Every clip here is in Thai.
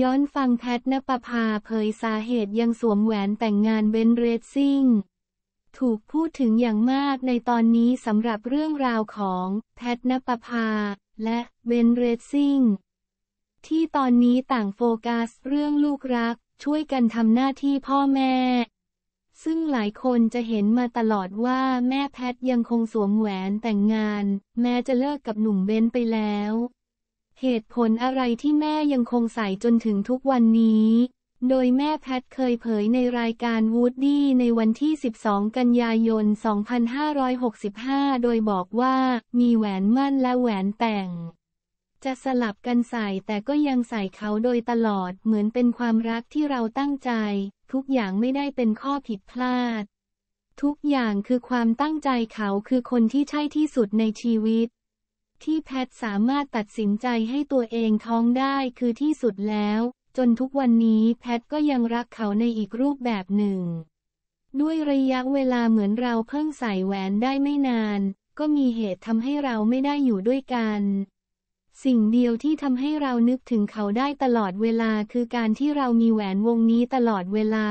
ย้อนฟังแพทนปภาเผยสาเหตุยังสวมแหวนแต่งงานเบนเรดซิ่ง ถูกพูดถึงอย่างมากในตอนนี้สำหรับเรื่องราวของแพทนปภา และเบนเรดซิ่ง ที่ตอนนี้ต่างโฟกัสเรื่องลูกรัก ช่วยกันทำหน้าที่พ่อแม่ ซึ่งหลายคนจะเห็นมาตลอดว่าแม่แพทยังคงสวมแหวนแต่งงาน แม้จะเลิกกับหนุ่มเบนไปแล้วเหตุผลอะไรที่แม่ยังคงใส่จนถึงทุกวันนี้ โดยแม่แพทเคยเผยในรายการวูดดี้ในวันที่ 12 กันยายน 2565 โดยบอกว่า มีแหวนมั่นและแหวนแต่ง จะสลับกันใส่แต่ก็ยังใส่เขาโดยตลอดเหมือนเป็นความรักที่เราตั้งใจ ทุกอย่างไม่ได้เป็นข้อผิดพลาด ทุกอย่างคือความตั้งใจเขาคือคนที่ใช่ที่สุดในชีวิตที่แพทสามารถตัดสินใจให้ตัวเองท้องได้คือที่สุดแล้ว จนทุกวันนี้แพทก็ยังรักเขาในอีกรูปแบบหนึ่ง ด้วยระยะเวลาเหมือนเราเพิ่งใส่แหวนได้ไม่นาน ก็มีเหตุทำให้เราไม่ได้อยู่ด้วยกัน สิ่งเดียวที่ทำให้เรานึกถึงเขาได้ตลอดเวลาคือการที่เรามีแหวนวงนี้ตลอดเวลา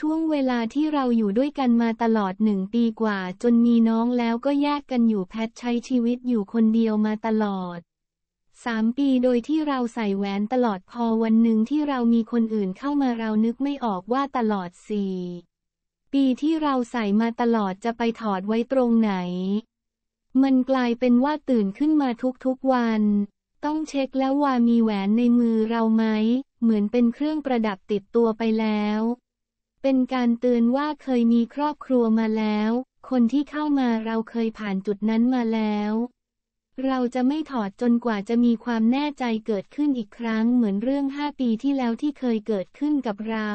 ช่วงเวลาที่เราอยู่ด้วยกันมาตลอดหนึ่งปีกว่า จนมีน้องแล้วก็แยกกันอยู่แพทใช้ชีวิตอยู่คนเดียวมาตลอดสามปีโดยที่เราใส่แหวนตลอดพอวันหนึ่งที่เรามีคนอื่นเข้ามาเรานึกไม่ออกว่าตลอดสี่ปีที่เราใส่มาตลอดจะไปถอดไว้ตรงไหน มันกลายเป็นว่าตื่นขึ้นมาทุกๆวัน ต้องเช็คแล้วว่ามีแหวนในมือเราไหมเหมือนเป็นเครื่องประดับติดตัวไปแล้วเป็นการเตือนว่าเคยมีครอบครัวมาแล้ว คนที่เข้ามาเราเคยผ่านจุดนั้นมาแล้ว เราจะไม่ถอดจนกว่าจะมีความแน่ใจเกิดขึ้นอีกครั้งเหมือนเรื่องห้าปีที่แล้วที่เคยเกิดขึ้นกับเรา